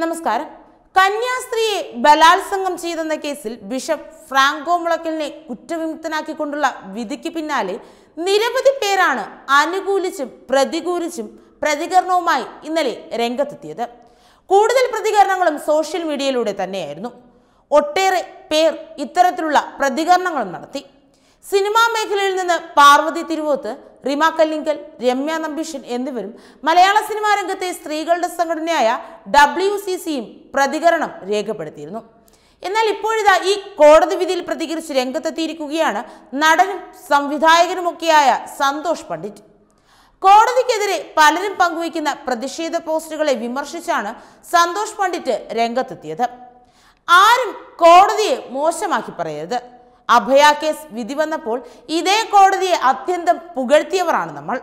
നമസ്കാരം കന്യാസ്ത്രീയെ ബലാത്സംഗം ചെയ്തെന്ന കേസിൽ ബിഷപ്പ് ഫ്രാങ്കോ മുളക്കലിനെ കുറ്റവിമുക്തനാക്കിക്കൊണ്ടുള്ള വിധിക്ക് പിന്നാലെ നിരവധി പേരാണ് അനുകൂലിച്ചും പ്രതികൂലിച്ചും പ്രതികരണവുമായി ഇന്നലെ രംഗത്തെത്തിയത് കൂടുതൽ പ്രതികരണങ്ങളും സോഷ്യൽ മീഡിയയിലൂടെ തന്നെയായിരുന്നു ഒട്ടേറെ പേർ ഇത്തരത്തിലുള്ള പ്രതികരണങ്ങളും നടത്തി സിനിമാ മേഖലയിൽ നിന്ന് പാർവതി തിരുവോത്ത് റിമ കല്ലിങ്കൽ രമ്യ നമ്പീഷൻ എന്നിവരും മലയാള സിനിമാ രംഗത്തെ സ്ത്രീകളുടെ സംഘടനയായ ഡബ്ല്യു സി സിയും പ്രതികരണം രേഖപ്പെടുത്തിയിരുന്നു എന്നാൽ ഇപ്പോഴിതാ ഈ കോടതി വിധിയിൽ പ്രതികരിച്ച് രംഗത്തെത്തിയിരിക്കുകയാണ് നടനും സംവിധായകനുമൊക്കെയായ സന്തോഷ് പണ്ഡിറ്റ് കോടതിക്കെതിരെ പലരും പങ്കുവയ്ക്കുന്ന പ്രതിഷേധ പോസ്റ്റുകളെ വിമർശിച്ചാണ് സന്തോഷ് പണ്ഡിറ്റ് രംഗത്തെത്തിയത് ആരും കോടതിയെ മോശമാക്കി പറയരുത് അഭയ കേസ് വിധി വന്നപ്പോൾ ഇതേ കോടതിയെ അത്യന്തം പുകഴ്ത്തിയവരാണ് നമ്മൾ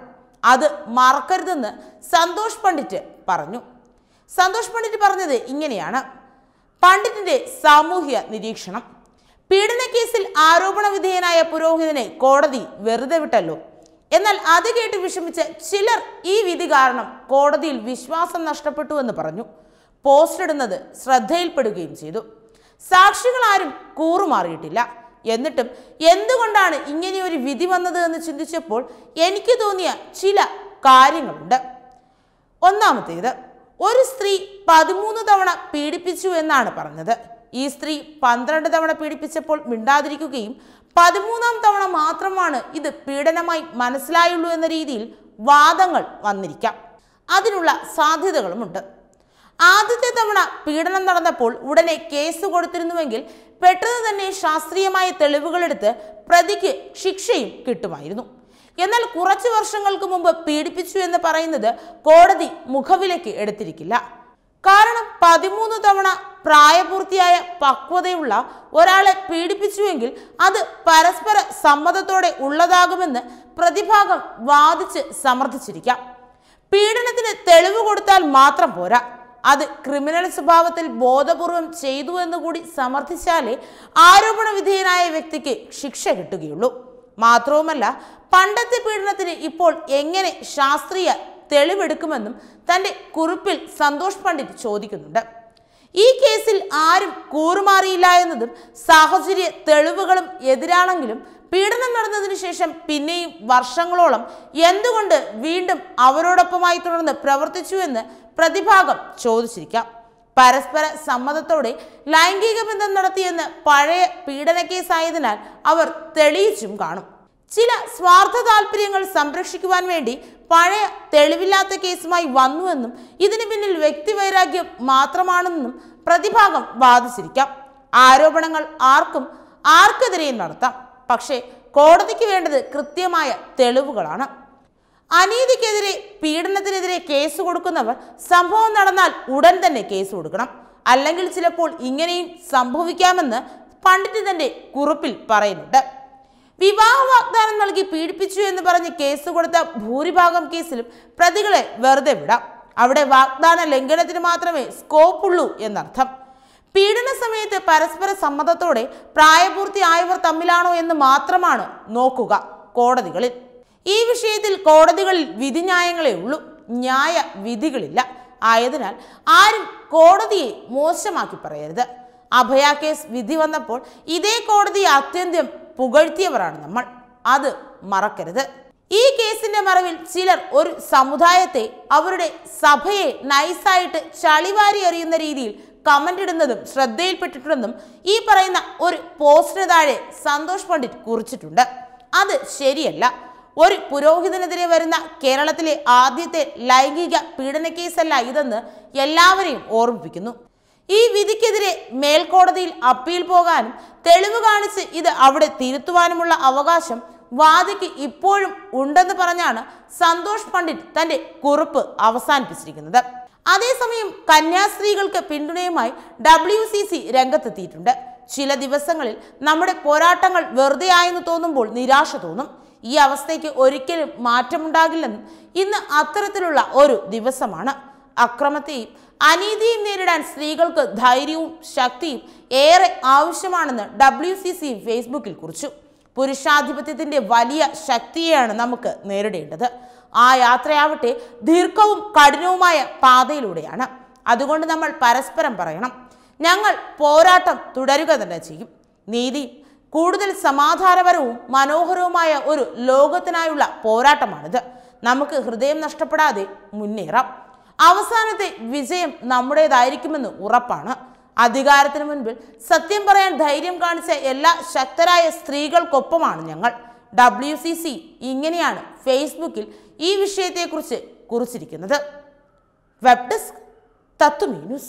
അത് മറക്കരുതെന്ന് സന്തോഷ് പണ്ഡിറ്റ് പറഞ്ഞു സന്തോഷ് പണ്ഡിറ്റ് പറഞ്ഞത് ഇങ്ങനെയാണ് പണ്ഡിറ്റിന്റെ സാമൂഹ്യ നിരീക്ഷണം പീഡന കേസിൽ ആരോപണ വിധേയനായ പുരോഹിതനെ കോടതി വെറുതെ വിട്ടല്ലോ എന്നാൽ അത് കേട്ട് വിഷമിച്ച ചിലർ ഈ വിധി കാരണം കോടതിയിൽ വിശ്വാസം നഷ്ടപ്പെട്ടു എന്ന് പറഞ്ഞു പോസ്റ്റ് ഇടുന്നത് ശ്രദ്ധയിൽപ്പെടുകയും ചെയ്തു സാക്ഷികളാരും കൂറുമാറിയിട്ടില്ല എന്നിട്ടും എന്തുകൊണ്ടാണ് ഇങ്ങനെ ഒരു വിധി വന്നത് എന്ന് ചിന്തിച്ചപ്പോൾ എനിക്ക് തോന്നിയ ചില കാര്യങ്ങളുണ്ട് ഒന്നാമത്തേത് ഒരു സ്ത്രീ പതിമൂന്ന് തവണ പീഡിപ്പിച്ചു എന്നാണ് പറഞ്ഞത് ഈ സ്ത്രീ പന്ത്രണ്ട് തവണ പീഡിപ്പിച്ചപ്പോൾ മിണ്ടാതിരിക്കുകയും പതിമൂന്നാം തവണ മാത്രമാണ് ഇത് പീഡനമായി മനസ്സിലായുള്ളൂ എന്ന രീതിയിൽ വാദങ്ങൾ വന്നിരിക്കാം അതിനുള്ള സാധ്യതകളുമുണ്ട് ആദ്യത്തെ തവണ പീഡനം നടന്നപ്പോൾ ഉടനെ കേസ് കൊടുത്തിരുന്നുവെങ്കിൽ പെട്ടെന്ന് തന്നെ ശാസ്ത്രീയമായ തെളിവുകളെടുത്ത് പ്രതിക്ക് ശിക്ഷയും കിട്ടുമായിരുന്നു എന്നാൽ കുറച്ച് വർഷങ്ങൾക്ക് മുമ്പ് പീഡിപ്പിച്ചു എന്ന് പറയുന്നത് കോടതി മുഖവിലേക്ക് എടുത്തിരിക്കില്ല കാരണം പതിമൂന്ന് തവണ പ്രായപൂർത്തിയായ പക്വതയുള്ള ഒരാളെ പീഡിപ്പിച്ചുവെങ്കിൽ അത് പരസ്പര സമ്മതത്തോടെ ഉള്ളതാകുമെന്ന് പ്രതിഭാഗം വാദിച്ച് സമർത്ഥിച്ചിരിക്കാം പീഡനത്തിന് തെളിവ് കൊടുത്താൽ മാത്രം പോരാ അത് ക്രിമിനൽ സ്വഭാവത്തിൽ ബോധപൂർവം ചെയ്തു എന്നുകൂടി സമർത്ഥിച്ചാലേ ആരോപണ വിധേയനായ വ്യക്തിക്ക് ശിക്ഷ കിട്ടുകയുള്ളൂ മാത്രവുമല്ല പണ്ടത്തെ പീഡനത്തിന് ഇപ്പോൾ എങ്ങനെ ശാസ്ത്രീയ തെളിവെടുക്കുമെന്നും തന്റെ കുറിപ്പിൽ സന്തോഷ് പണ്ഡിറ്റ് ചോദിക്കുന്നുണ്ട് ഈ കേസിൽ ആരും കൂറുമാറിയില്ല എന്നതും സാഹചര്യ തെളിവുകളും എതിരാണെങ്കിലും പീഡനം നടന്നതിന് ശേഷം പിന്നെയും വർഷങ്ങളോളം എന്തുകൊണ്ട് വീണ്ടും അവരോടൊപ്പമായി തുടർന്ന് പ്രവർത്തിച്ചു എന്ന് പ്രതിഭാഗം ചോദിച്ചിരിക്കാം പരസ്പര സമ്മതത്തോടെ ലൈംഗിക ബന്ധം നടത്തിയെന്ന് പഴയ പീഡന കേസായതിനാൽ അവർ തെളിയിച്ചും കാണും ചില സ്വാർത്ഥ താല്പര്യങ്ങൾ സംരക്ഷിക്കുവാൻ വേണ്ടി പഴയ തെളിവില്ലാത്ത കേസുമായി വന്നുവെന്നും ഇതിനു പിന്നിൽ വ്യക്തിവൈരാഗ്യം മാത്രമാണെന്നും പ്രതിഭാഗം വാദിച്ചിരിക്കാം ആരോപണങ്ങൾ ആർക്കും ആർക്കെതിരെയും നടത്താം പക്ഷേ കോടതിക്ക് വേണ്ടത് കൃത്യമായ തെളിവുകളാണ് അനീതിക്കെതിരെ പീഡനത്തിനെതിരെ കേസ് കൊടുക്കുന്നവർ സംഭവം നടന്നാൽ ഉടൻ തന്നെ കേസ് കൊടുക്കണം അല്ലെങ്കിൽ ചിലപ്പോൾ ഇങ്ങനെയും സംഭവിക്കാമെന്ന് പണ്ഡിറ്റ് തന്റെ കുറിപ്പിൽ പറയുന്നുണ്ട് വിവാഹ വാഗ്ദാനം നൽകി പീഡിപ്പിച്ചു എന്ന് പറഞ്ഞ് കേസ് കൊടുത്ത ഭൂരിഭാഗം കേസിലും പ്രതികളെ വെറുതെ വിടാം അവിടെ വാഗ്ദാന ലംഘനത്തിന് മാത്രമേ സ്കോപ്പുള്ളൂ എന്നർത്ഥം പീഡന സമയത്ത് പരസ്പര സമ്മതത്തോടെ പ്രായപൂർത്തിയായവർ തമ്മിലാണോ എന്ന് മാത്രമാണ് നോക്കുക കോടതികളിൽ ഈ വിഷയത്തിൽ കോടതികളിൽ വിധിന്യായങ്ങളേ ഉള്ളൂ ന്യായ വിധികളില്ല ആയതിനാൽ ആരും കോടതിയെ മോശമാക്കി പറയരുത് അഭയ കേസ് വിധി വന്നപ്പോൾ ഇതേ കോടതിയെ അത്യന്തം പുകഴ്ത്തിയവരാണ് നമ്മൾ അത് മറക്കരുത് ഈ കേസിന്റെ മറവിൽ ചിലർ ഒരു സമുദായത്തെ അവരുടെ സഭയെ നൈസായിട്ട് ചളിവാരി എറിയുന്ന രീതിയിൽ കമന്റ് ഇടുന്നതും ശ്രദ്ധയിൽപ്പെട്ടിട്ടുണ്ടെന്നും ഈ പറയുന്ന ഒരു പോസ്റ്റിന് താഴെ സന്തോഷ് പണ്ഡിറ്റ് കുറിച്ചിട്ടുണ്ട് അത് ശരിയല്ല ഒരു പുരോഹിതനെതിരെ വരുന്ന കേരളത്തിലെ ആദ്യത്തെ ലൈംഗിക പീഡന കേസല്ല ഇതെന്ന് എല്ലാവരെയും ഓർമ്മിപ്പിക്കുന്നു ഈ വിധിക്കെതിരെ മേൽക്കോടതിയിൽ അപ്പീൽ പോകാനും തെളിവ് കാണിച്ച് ഇത് അവിടെ തിരുത്തുവാനുമുള്ള അവകാശം വാദിക്ക് ഇപ്പോഴും ഉണ്ടെന്ന് പറഞ്ഞാണ് സന്തോഷ് പണ്ഡിറ്റ് തന്റെ കുറിപ്പ് അവസാനിപ്പിച്ചിരിക്കുന്നത് അതേസമയം കന്യാസ്ത്രീകൾക്ക് പിന്തുണയുമായി ഡബ്ല്യു സി സി രംഗത്തെത്തിയിട്ടുണ്ട് ചില ദിവസങ്ങളിൽ നമ്മുടെ പോരാട്ടങ്ങൾ വെറുതെയായെന്ന് തോന്നുമ്പോൾ നിരാശ തോന്നും ഈ അവസ്ഥയ്ക്ക് ഒരിക്കലും മാറ്റമുണ്ടാകില്ലെന്നും ഇന്ന് അത്തരത്തിലുള്ള ഒരു ദിവസമാണ് അക്രമത്തെയും അനീതിയും നേരിടാൻ സ്ത്രീകൾക്ക് ധൈര്യവും ശക്തിയും ഏറെ ആവശ്യമാണെന്ന് ഡബ്ല്യു ഫേസ്ബുക്കിൽ കുറിച്ചു പുരുഷാധിപത്യത്തിൻ്റെ വലിയ ശക്തിയെയാണ് നമുക്ക് നേരിടേണ്ടത് ആ യാത്രയാവട്ടെ ദീർഘവും കഠിനവുമായ പാതയിലൂടെയാണ് അതുകൊണ്ട് നമ്മൾ പരസ്പരം പറയണം ഞങ്ങൾ പോരാട്ടം തുടരുക തന്നെ ചെയ്യും നീതി കൂടുതൽ സമാധാനപരവും മനോഹരവുമായ ഒരു ലോകത്തിനായുള്ള പോരാട്ടമാണിത് നമുക്ക് ഹൃദയം നഷ്ടപ്പെടാതെ മുന്നേറാം അവസാനത്തെ വിജയം നമ്മുടേതായിരിക്കുമെന്ന് ഉറപ്പാണ് അധികാരത്തിന് മുൻപിൽ സത്യം പറയാൻ ധൈര്യം കാണിച്ച എല്ലാ ശക്തരായ സ്ത്രീകൾക്കൊപ്പമാണ് ഞങ്ങൾ ഡബ്ല്യു സി സി ഇങ്ങനെയാണ് ഫേസ്ബുക്കിൽ ഈ വിഷയത്തെക്കുറിച്ച് കുറിച്ചിരിക്കുന്നത് വെബ് ഡെസ്ക് തത്വമീ